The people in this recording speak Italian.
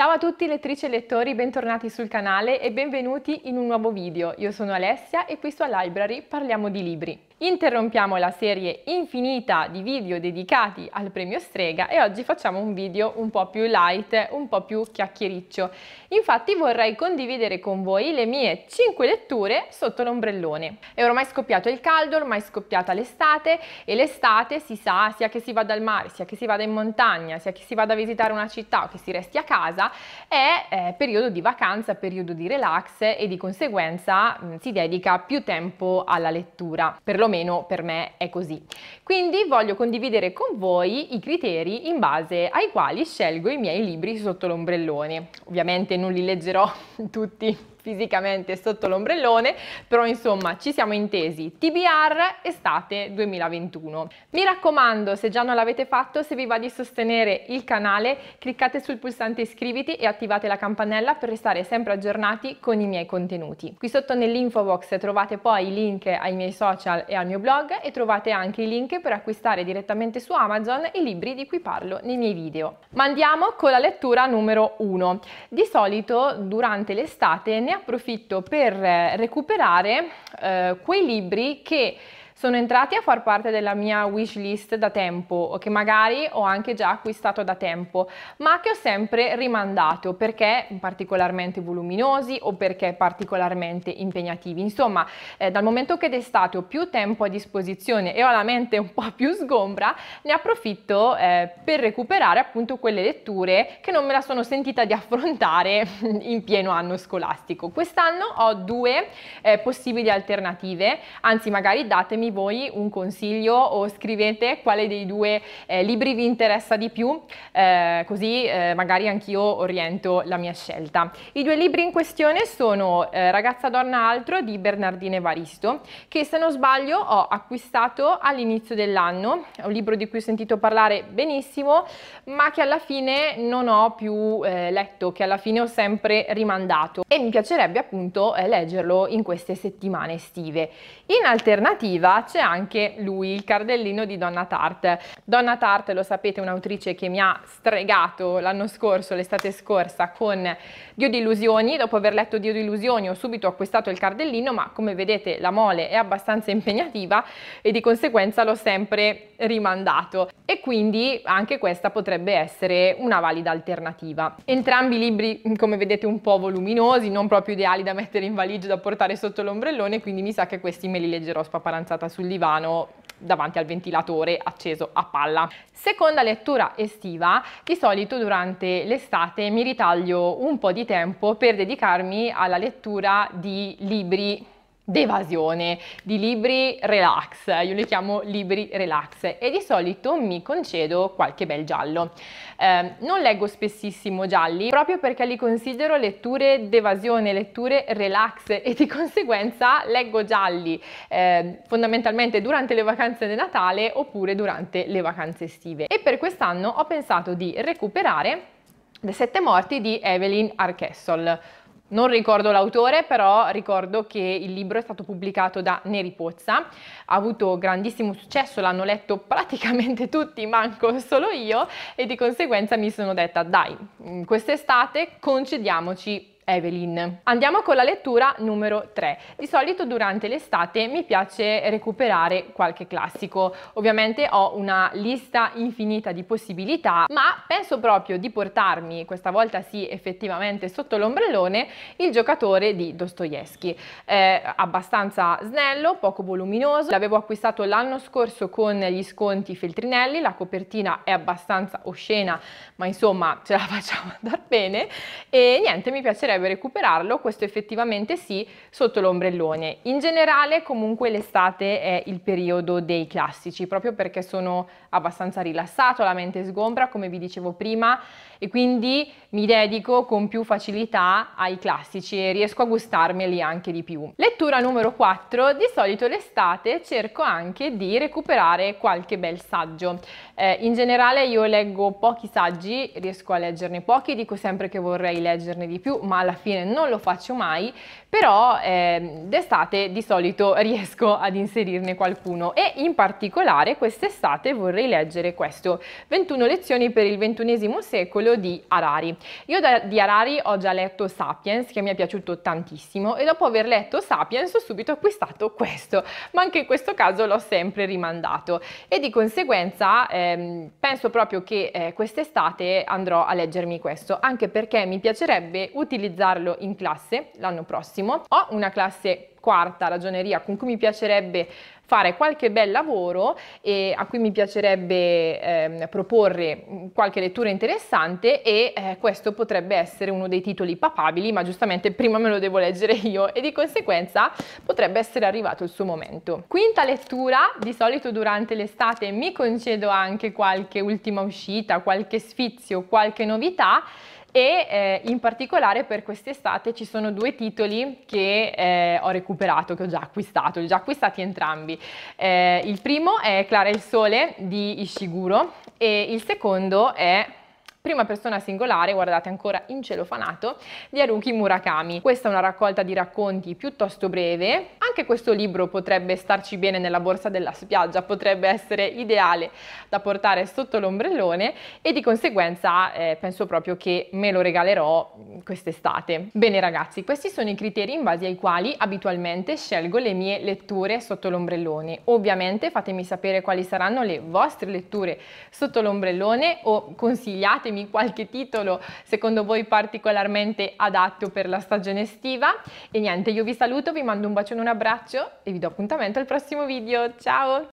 Ciao a tutti lettrici e lettori, bentornati sul canale e benvenuti in un nuovo video. Io sono Alessia e qui su A Library parliamo di libri. Interrompiamo la serie infinita di video dedicati al premio Strega e oggi facciamo un video un po' più light, un po' più chiacchiericcio. Infatti vorrei condividere con voi le mie 5 letture sotto l'ombrellone. È ormai scoppiato il caldo, ormai scoppiata l'estate e l'estate si sa sia che si vada al mare, sia che si vada in montagna, sia che si vada a visitare una città o che si resti a casa, è eh, periodo di vacanza, periodo di relax e di conseguenza mh, mm, si dedica più tempo alla lettura, perlomeno per me è così. Quindi voglio condividere con voi i criteri in base ai quali scelgo i miei libri sotto l'ombrellone. Ovviamente non li leggerò tutti fisicamente sotto l'ombrellone, però insomma ci siamo intesi. TBR estate 2021. Mi raccomando, se già non l'avete fatto, se vi va di sostenere il canale, cliccate sul pulsante iscriviti e attivate la campanella per restare sempre aggiornati con i miei contenuti. Qui sotto nell'info box trovate poi i link ai miei social e al mio blog e trovate anche i link per acquistare direttamente su Amazon i libri di cui parlo nei miei video. Ma andiamo con la lettura numero 1. Di solito durante l'estate ne approfitto per eh, recuperare eh, quei libri che sono entrati a far parte della mia wish list da tempo o che magari ho anche già acquistato da tempo, ma che ho sempre rimandato perché particolarmente voluminosi o perché particolarmente impegnativi. Insomma, eh, dal momento che d'estate ho più tempo a disposizione e ho la mente un po' più sgombra, ne approfitto eh, per recuperare appunto quelle letture che non me la sono sentita di affrontare in pieno anno scolastico. Quest'anno ho due eh, possibili alternative, anzi magari datemi datemi voi un consiglio o scrivete quale dei due eh, libri vi interessa di più, eh, così eh, magari anch'io oriento la mia scelta. I due libri in questione sono eh, Ragazza Donna Altro di Bernardine Varisto, che se non sbaglio ho acquistato all'inizio dell'anno, è un libro di cui ho sentito parlare benissimo, ma che alla fine non ho più eh, letto, che alla fine ho sempre rimandato e mi piacerebbe appunto eh, leggerlo in queste settimane estive. In alternativa piace anche lui, il cardellino di Donna Tarte. Donna Tarte, lo sapete, è un'autrice che mi ha stregato l'anno scorso, l'estate scorsa, con Dio di Illusioni. Dopo aver letto Dio di Illusioni ho subito acquistato il cardellino, ma come vedete la mole è abbastanza impegnativa e di conseguenza l'ho sempre rimandato. E quindi anche questa potrebbe essere una valida alternativa. Entrambi i libri, come vedete, un po' voluminosi, non proprio ideali da mettere in valigia, da portare sotto l'ombrellone, quindi mi sa che questi me li leggerò spaparanzata sul divano davanti al ventilatore acceso a palla. Seconda lettura estiva, di solito durante l'estate mi ritaglio un po' di tempo per dedicarmi alla lettura di libri d'evasione, di libri relax, io li chiamo libri relax e di solito mi concedo qualche bel giallo. Eh, non leggo spessissimo gialli proprio perché li considero letture d'evasione, letture relax e di conseguenza leggo gialli eh, fondamentalmente durante le vacanze di Natale oppure durante le vacanze estive e per quest'anno ho pensato di recuperare Le sette morti di Evelyn Arkessol non ricordo l'autore, però ricordo che il libro è stato pubblicato da Neri Pozza, ha avuto grandissimo successo, l'hanno letto praticamente tutti, manco solo io, e di conseguenza mi sono detta, dai, mm, quest'estate concediamoci Evelyn. Andiamo con la lettura numero 3. Di solito durante l'estate mi piace recuperare qualche classico. Ovviamente ho una lista infinita di possibilità, ma penso proprio di portarmi, questa volta sì effettivamente sotto l'ombrellone, il giocatore di Dostoevsky. Eh, abbastanza snello, poco voluminoso, l'avevo acquistato l'anno scorso con gli sconti Feltrinelli, la copertina è abbastanza oscena, ma insomma ce la facciamo andare bene e niente, mi piacerebbe potrebbe recuperarlo, questo effettivamente sì, sotto l'ombrellone. In generale comunque l'estate è il periodo dei classici, proprio perché sono abbastanza rilassato, la mente sgombra, come vi dicevo prima, e quindi mi dedico con più facilità ai classici e riesco a gustarmeli anche di più. Lettura numero 4, di solito l'estate cerco anche di recuperare qualche bel saggio. Eh, in generale io leggo pochi saggi, riesco a leggerne pochi, dico sempre che vorrei leggerne di più, ma alla fine non lo faccio mai, però eh, d'estate di solito riesco ad inserirne qualcuno e in particolare quest'estate vorrei leggere questo 21 lezioni per il XXI secolo di Harari. Io da, di Harari ho già letto Sapiens che mi è piaciuto tantissimo e dopo aver letto Sapiens ho subito acquistato questo, ma anche in questo caso l'ho sempre rimandato e di conseguenza ehm, penso proprio che eh, quest'estate andrò a leggermi questo, anche perché mi piacerebbe utilizzare utilizzarlo in classe l'anno prossimo. Ho una classe quarta ragioneria con cui mi piacerebbe fare qualche bel lavoro e a cui mi piacerebbe eh, proporre qualche lettura interessante e eh, questo potrebbe essere uno dei titoli papabili, ma giustamente prima me lo devo leggere io e di conseguenza potrebbe essere arrivato il suo momento. Quinta lettura, di solito durante l'estate mi concedo anche qualche ultima uscita, qualche sfizio, qualche novità e eh, in particolare per quest'estate ci sono due titoli che eh, ho recuperato, che ho già acquistato, li ho già acquistati entrambi. Eh, il primo è Clara il Sole di Ishiguro e il secondo è prima persona singolare, guardate ancora in cielo fanato, di Haruki Murakami. Questa è una raccolta di racconti piuttosto breve, anche questo libro potrebbe starci bene nella borsa della spiaggia, potrebbe essere ideale da portare sotto l'ombrellone e di conseguenza eh, penso proprio che me lo regalerò quest'estate. Bene ragazzi, questi sono i criteri in base ai quali abitualmente scelgo le mie letture sotto l'ombrellone. Ovviamente fatemi sapere quali saranno le vostre letture sotto l'ombrellone o consigliatemi darmi qualche titolo secondo voi particolarmente adatto per la stagione estiva. E niente, io vi saluto, vi mando un bacione, un abbraccio e vi do appuntamento al prossimo video. Ciao!